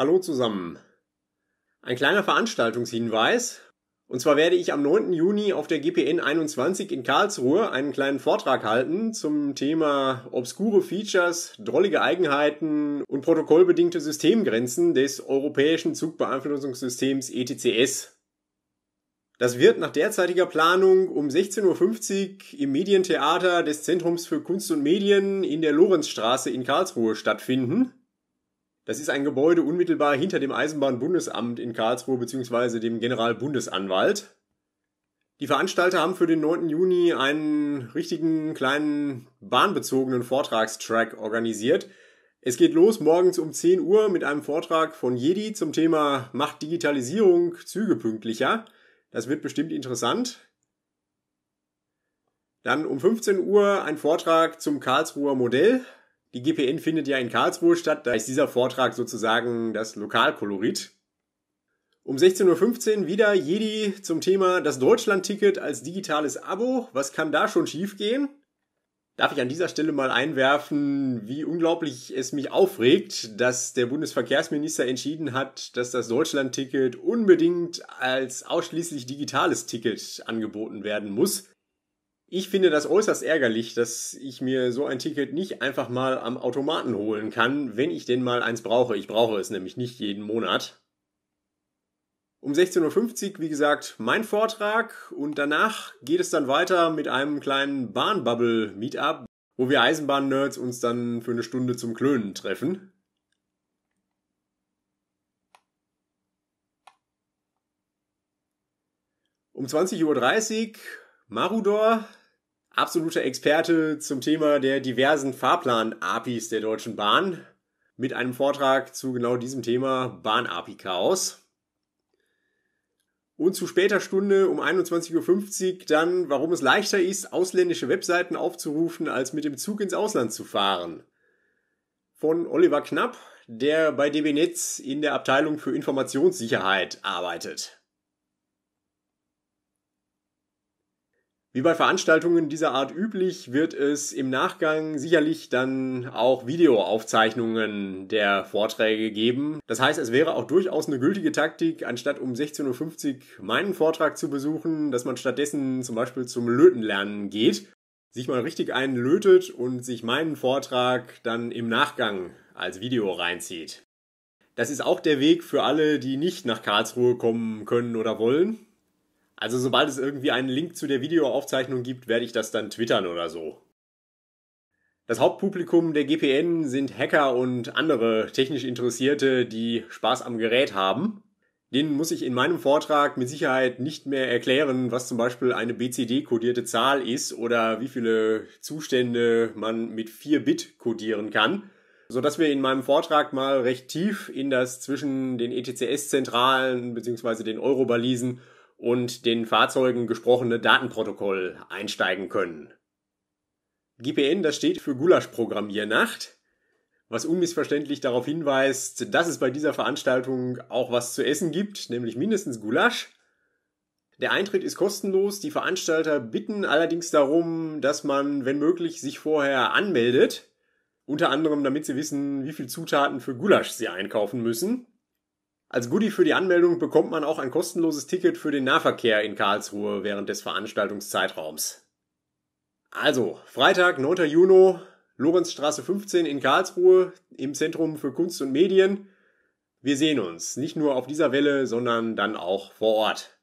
Hallo zusammen. Ein kleiner Veranstaltungshinweis. Und zwar werde ich am 9. Juni auf der GPN 21 in Karlsruhe einen kleinen Vortrag halten zum Thema obskure Features, drollige Eigenheiten und protokollbedingte Systemgrenzen des europäischen Zugbeeinflussungssystems ETCS. Das wird nach derzeitiger Planung um 16.50 Uhr im Medientheater des Zentrums für Kunst und Medien in der Lorenzstraße in Karlsruhe stattfinden. Das ist ein Gebäude unmittelbar hinter dem Eisenbahnbundesamt in Karlsruhe bzw. dem Generalbundesanwalt. Die Veranstalter haben für den 9. Juni einen richtigen kleinen bahnbezogenen Vortragstrack organisiert. Es geht los morgens um 10 Uhr mit einem Vortrag von Jedi zum Thema Macht Digitalisierung Züge pünktlicher. Das wird bestimmt interessant. Dann um 15 Uhr ein Vortrag zum Karlsruher Modell. Die GPN findet ja in Karlsruhe statt, da ist dieser Vortrag sozusagen das Lokalkolorit. Um 16.15 Uhr wieder Jedi zum Thema das Deutschland-Ticket als digitales Abo. Was kann da schon schiefgehen? Darf ich an dieser Stelle mal einwerfen, wie unglaublich es mich aufregt, dass der Bundesverkehrsminister entschieden hat, dass das Deutschland-Ticket unbedingt als ausschließlich digitales Ticket angeboten werden muss. Ich finde das äußerst ärgerlich, dass ich mir so ein Ticket nicht einfach mal am Automaten holen kann, wenn ich denn mal eins brauche. Ich brauche es nämlich nicht jeden Monat. Um 16.50 Uhr, wie gesagt, mein Vortrag und danach geht es dann weiter mit einem kleinen Bahnbubble-Meetup, wo wir Eisenbahn-Nerds uns dann für eine Stunde zum Klönen treffen. Um 20.30 Uhr Marudor, absoluter Experte zum Thema der diversen Fahrplan-APIs der Deutschen Bahn mit einem Vortrag zu genau diesem Thema Bahn-API-Chaos. Und zu später Stunde um 21.50 Uhr dann, warum es leichter ist, ausländische Webseiten aufzurufen, als mit dem Zug ins Ausland zu fahren. Von Oliver Knapp, der bei DB Netz in der Abteilung für Informationssicherheit arbeitet. Wie bei Veranstaltungen dieser Art üblich, wird es im Nachgang sicherlich dann auch Videoaufzeichnungen der Vorträge geben. Das heißt, es wäre auch durchaus eine gültige Taktik, anstatt um 16.50 Uhr meinen Vortrag zu besuchen, dass man stattdessen zum Beispiel zum Lötenlernen geht, sich mal richtig einen lötet und sich meinen Vortrag dann im Nachgang als Video reinzieht. Das ist auch der Weg für alle, die nicht nach Karlsruhe kommen können oder wollen. Also sobald es irgendwie einen Link zu der Videoaufzeichnung gibt, werde ich das dann twittern oder so. Das Hauptpublikum der GPN sind Hacker und andere technisch Interessierte, die Spaß am Gerät haben. Denen muss ich in meinem Vortrag mit Sicherheit nicht mehr erklären, was zum Beispiel eine BCD-kodierte Zahl ist oder wie viele Zustände man mit 4 Bit kodieren kann, sodass wir in meinem Vortrag mal recht tief in das zwischen den ETCS-Zentralen bzw. den Euro-Balisen und den Fahrzeugen gesprochene Datenprotokoll einsteigen können. GPN, das steht für Gulasch-Programmiernacht, was unmissverständlich darauf hinweist, dass es bei dieser Veranstaltung auch was zu essen gibt, nämlich mindestens Gulasch. Der Eintritt ist kostenlos, die Veranstalter bitten allerdings darum, dass man, wenn möglich, sich vorher anmeldet, unter anderem damit sie wissen, wie viel Zutaten für Gulasch sie einkaufen müssen. Als Goodie für die Anmeldung bekommt man auch ein kostenloses Ticket für den Nahverkehr in Karlsruhe während des Veranstaltungszeitraums. Also, Freitag, 9. Juni, Lorenzstraße 15 in Karlsruhe im Zentrum für Kunst und Medien. Wir sehen uns, nicht nur auf dieser Welle, sondern dann auch vor Ort.